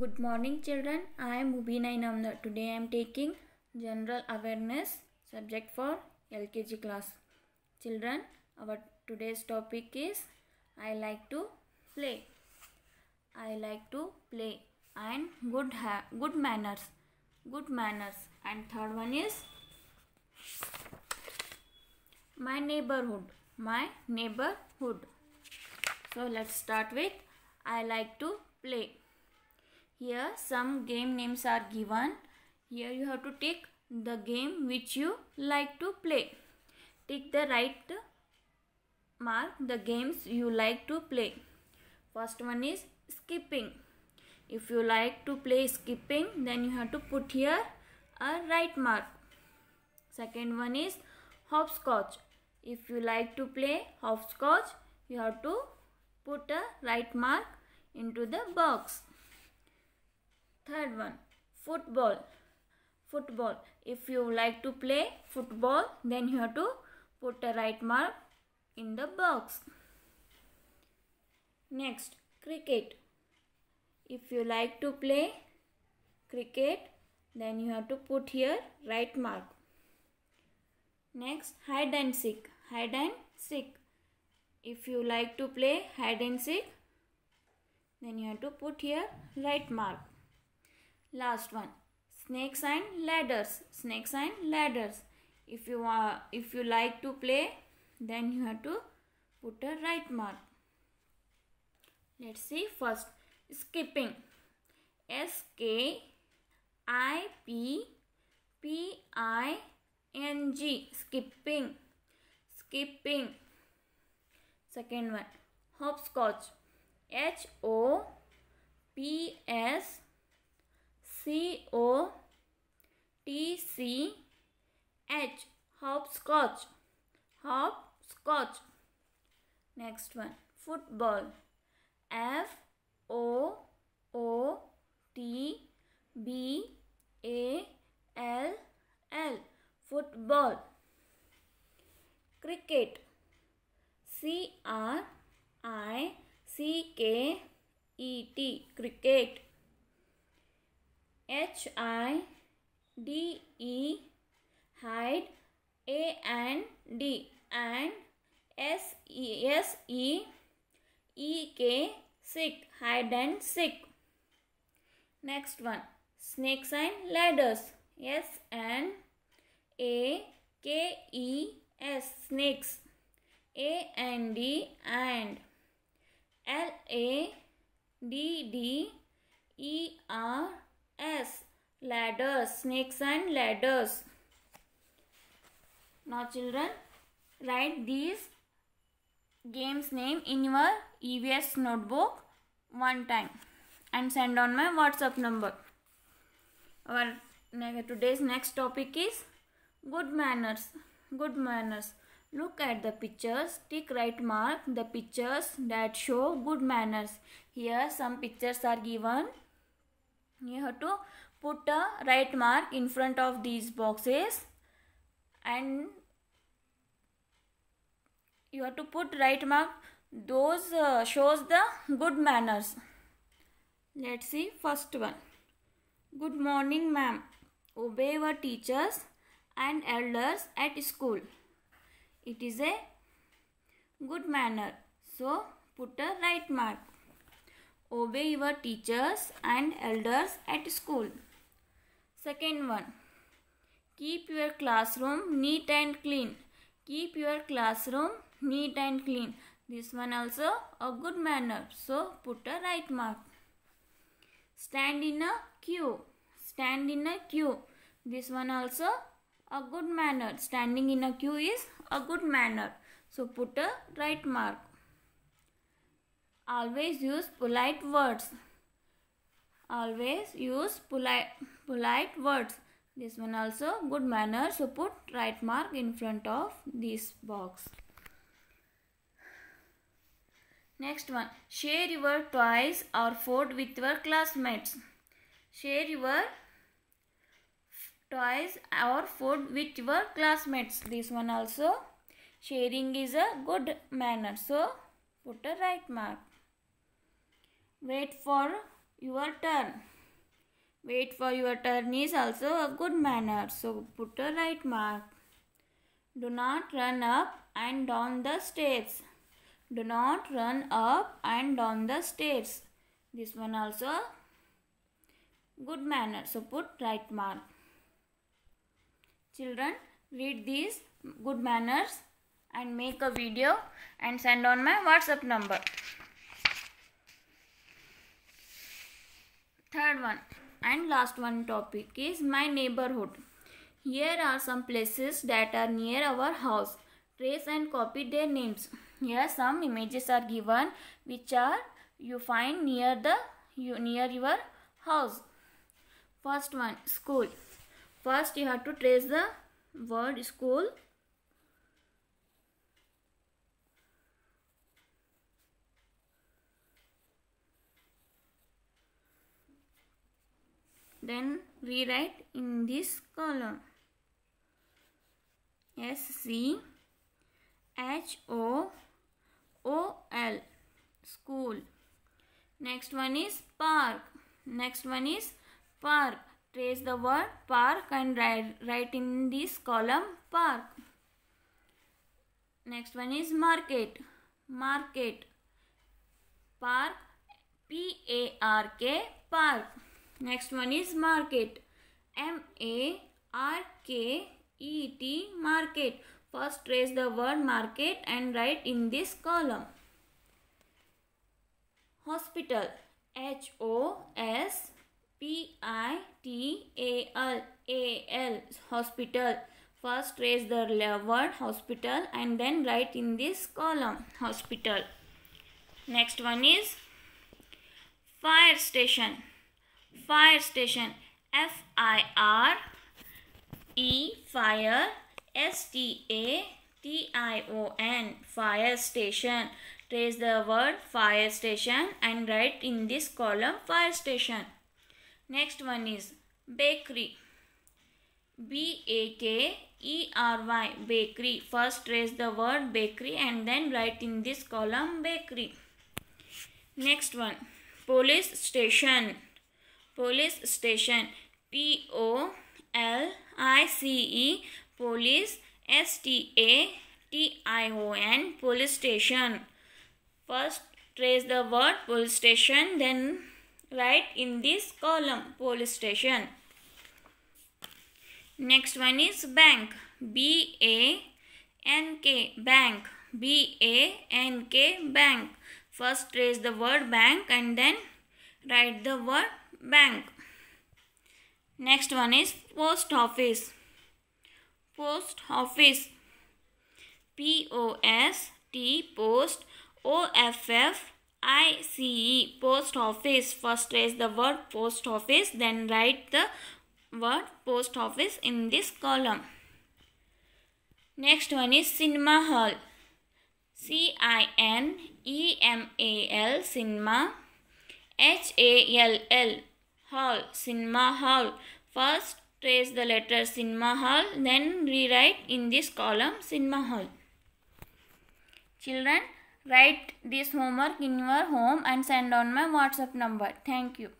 Good morning children. I am Mubina Inamdar. Today I am taking general awareness subject for LKG class. Children, our today's topic is I like to play. I like to play and good good manners. Good manners. And third one is my neighborhood. My neighborhood. So let's start with I like to play. Here some game names are given. Here you have to take the game which you like to play. Take the right mark the games you like to play. First one is skipping. If you like to play skipping then you have to put here a right mark. Second one is hopscotch. If you like to play hopscotch you have to put a right mark into the box third one football football if you like to play football then you have to put a right mark in the box next cricket if you like to play cricket then you have to put here right mark next hide and seek hide and seek if you like to play hide and seek then you have to put here right mark Last one. Snakes and ladders. Snakes and ladders. If you uh, if you like to play, then you have to put a right mark. Let's see first. Skipping. S K I P P I N G. Skipping. Skipping. Second one. Hopscotch. H O P S C-O T-C-H Hopscotch Hopscotch Next one Football F-O-O-T-B-A-L-L Football Cricket C-R-I-C-K and sick. Next one. Snakes and ladders. Yes and A K E S snakes. A and D and L A D D E R S ladders snakes and ladders. Now children write these games name in your EVS notebook one time and send on my whatsapp number our today's next topic is good manners good manners look at the pictures tick right mark the pictures that show good manners here some pictures are given you have to put a right mark in front of these boxes and you have to put right mark those uh, shows the good manners let's see first one good morning ma'am obey your teachers and elders at school it is a good manner so put a right mark obey your teachers and elders at school second one keep your classroom neat and clean keep your classroom neat and clean this one also a good manner. So put a right mark. Stand in a queue. Stand in a queue. This one also a good manner. Standing in a queue is a good manner. So put a right mark. Always use polite words. Always use polite, polite words. This one also good manner. So put right mark in front of this box. Next one. Share your toys or food with your classmates. Share your toys or food with your classmates. This one also. Sharing is a good manner. So, put a right mark. Wait for your turn. Wait for your turn is also a good manner. So, put a right mark. Do not run up and down the stairs. Do not run up and down the stairs. This one also good manner. So put right mark. Children, read these good manners and make a video and send on my WhatsApp number. Third one and last one topic is my neighborhood. Here are some places that are near our house. Trace and copy their names. Here some images are given which are you find near the you, near your house. First one school. First you have to trace the word school. Then rewrite in this column. S C H O OL school. Next one is park. Next one is park. Trace the word park and write, write in this column park. Next one is market. Market. Park. P-A-R-K. Park. Next one is market. M-A-R-K-E-T. Market. First trace the word market and write in this column. Hospital H O S P I T A L A L hospital. First trace the word hospital and then write in this column hospital. Next one is fire station. Fire station F I R E fire S T A T I O N fire station. Trace the word fire station and write in this column fire station. Next one is bakery. B A K E R Y bakery. First trace the word bakery and then write in this column bakery. Next one police station. Police station P O L I C E police S T A T I O N police station. First trace the word police station then write in this column police station. Next one is bank B A N K bank B A N K bank. First trace the word bank and then write the word bank. Next one is post office post office P O S T post O F F I C E post office first raise the word post office then write the word post office in this column next one is cinema hall C I N E M A L cinema H A L L hall cinema hall first trace the letter Sin Hall, then rewrite in this column Sin Hall. Children, write this homework in your home and send on my WhatsApp number. Thank you.